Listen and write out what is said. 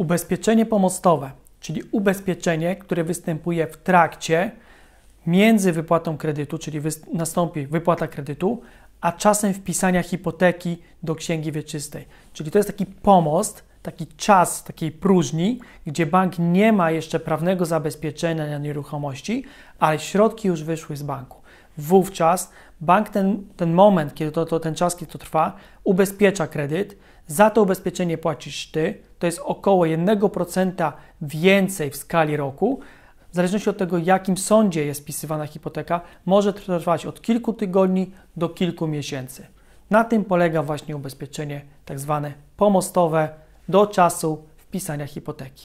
Ubezpieczenie pomostowe, czyli ubezpieczenie, które występuje w trakcie między wypłatą kredytu, czyli nastąpi wypłata kredytu, a czasem wpisania hipoteki do księgi wieczystej. Czyli to jest taki pomost, taki czas takiej próżni, gdzie bank nie ma jeszcze prawnego zabezpieczenia na nieruchomości, ale środki już wyszły z banku. Wówczas bank ten, ten moment, kiedy to, to ten czas, kiedy to trwa, ubezpiecza kredyt, za to ubezpieczenie płacisz ty, to jest około 1% więcej w skali roku. W zależności od tego, jakim sądzie jest spisywana hipoteka, może trwać od kilku tygodni do kilku miesięcy. Na tym polega właśnie ubezpieczenie tak zwane pomostowe, do czasu wpisania hipoteki.